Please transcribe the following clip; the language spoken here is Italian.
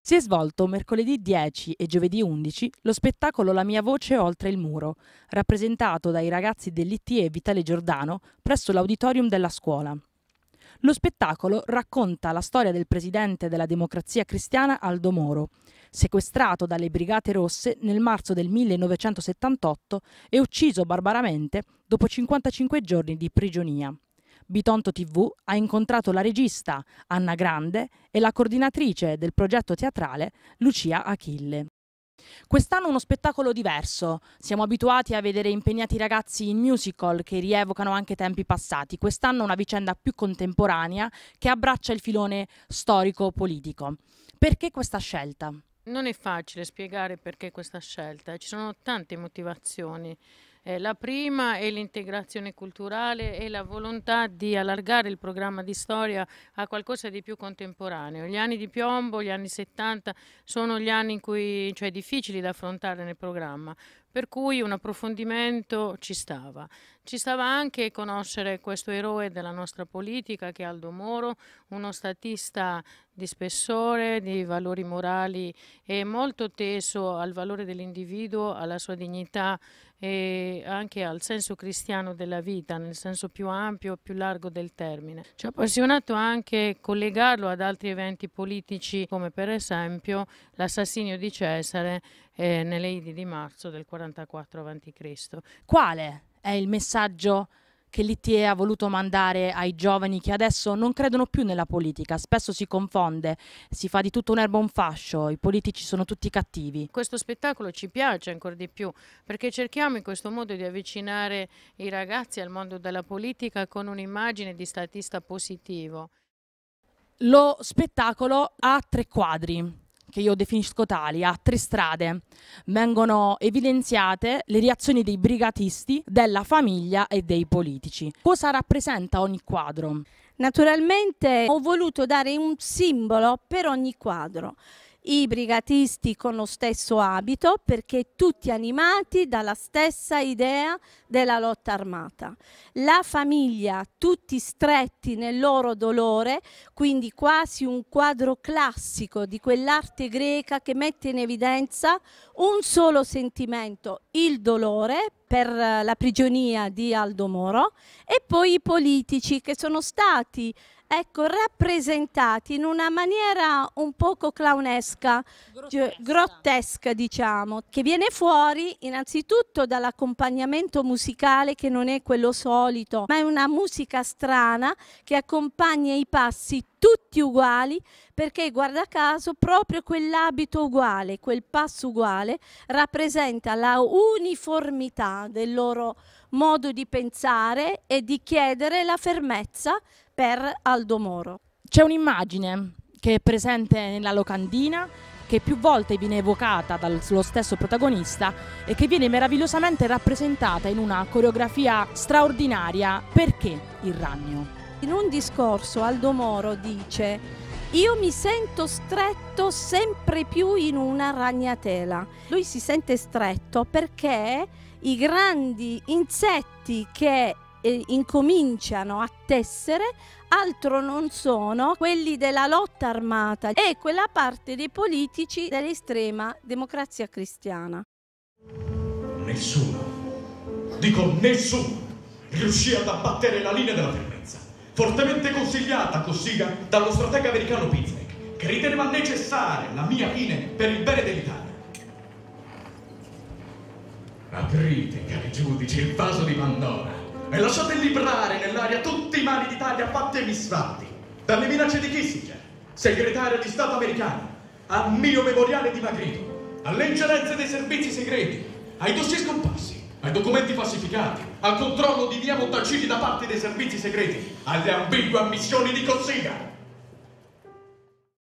Si è svolto mercoledì 10 e giovedì 11 lo spettacolo La mia voce oltre il muro, rappresentato dai ragazzi dell'IT e Vitale Giordano presso l'auditorium della scuola. Lo spettacolo racconta la storia del presidente della democrazia cristiana Aldo Moro sequestrato dalle Brigate Rosse nel marzo del 1978 e ucciso barbaramente dopo 55 giorni di prigionia. Bitonto TV ha incontrato la regista Anna Grande e la coordinatrice del progetto teatrale Lucia Achille. Quest'anno uno spettacolo diverso. Siamo abituati a vedere impegnati ragazzi in musical che rievocano anche tempi passati. Quest'anno una vicenda più contemporanea che abbraccia il filone storico-politico. Perché questa scelta? Non è facile spiegare perché questa scelta, eh. ci sono tante motivazioni. Eh, la prima è l'integrazione culturale e la volontà di allargare il programma di storia a qualcosa di più contemporaneo. Gli anni di piombo, gli anni 70, sono gli anni in cui, cioè, difficili da affrontare nel programma, per cui un approfondimento ci stava. Ci stava anche conoscere questo eroe della nostra politica che è Aldo Moro, uno statista di spessore, di valori morali e molto teso al valore dell'individuo, alla sua dignità e anche al senso cristiano della vita, nel senso più ampio, e più largo del termine. Ci ha appassionato anche collegarlo ad altri eventi politici come per esempio l'assassinio di Cesare eh, Idi di marzo del 44 a.C. Quale è il messaggio che l'ITE ha voluto mandare ai giovani che adesso non credono più nella politica. Spesso si confonde, si fa di tutto un'erba un fascio, i politici sono tutti cattivi. Questo spettacolo ci piace ancora di più perché cerchiamo in questo modo di avvicinare i ragazzi al mondo della politica con un'immagine di statista positivo. Lo spettacolo ha tre quadri, che io definisco tali, a tre strade. Vengono evidenziate le reazioni dei brigatisti, della famiglia e dei politici. Cosa rappresenta ogni quadro? Naturalmente ho voluto dare un simbolo per ogni quadro i brigatisti con lo stesso abito perché tutti animati dalla stessa idea della lotta armata. La famiglia, tutti stretti nel loro dolore, quindi quasi un quadro classico di quell'arte greca che mette in evidenza un solo sentimento, il dolore, per eh, la prigionia di Aldo Moro e poi i politici che sono stati ecco, rappresentati in una maniera un poco clownesca, grottesca. grottesca. diciamo, che viene fuori innanzitutto dall'accompagnamento musicale che non è quello solito, ma è una musica strana che accompagna i passi tutti uguali perché guarda caso proprio quell'abito uguale, quel passo uguale rappresenta la uniformità del loro modo di pensare e di chiedere la fermezza per Aldo Moro. C'è un'immagine che è presente nella locandina che più volte viene evocata dallo stesso protagonista e che viene meravigliosamente rappresentata in una coreografia straordinaria perché il ragno. In un discorso Aldo Moro dice io mi sento stretto sempre più in una ragnatela. Lui si sente stretto perché i grandi insetti che eh, incominciano a tessere altro non sono quelli della lotta armata e quella parte dei politici dell'estrema democrazia cristiana. Nessuno, dico nessuno, riuscì ad abbattere la linea della verità fortemente consigliata, cossiga, dallo stratega americano Pizzek, che riteneva necessaria la mia fine per il bene dell'Italia. Aprite, cari giudici, il vaso di Pandora e lasciate librare nell'aria tutti i mali d'Italia fatti e misfatti, dalle minacce di Kissinger, segretario di Stato americano, al mio memoriale dimagrito, alle ingerenze dei servizi segreti, ai dossier scomparsi, ai documenti falsificati, al controllo di via Montalcini da parte dei servizi segreti, alle ambigue ammissioni di consiglio.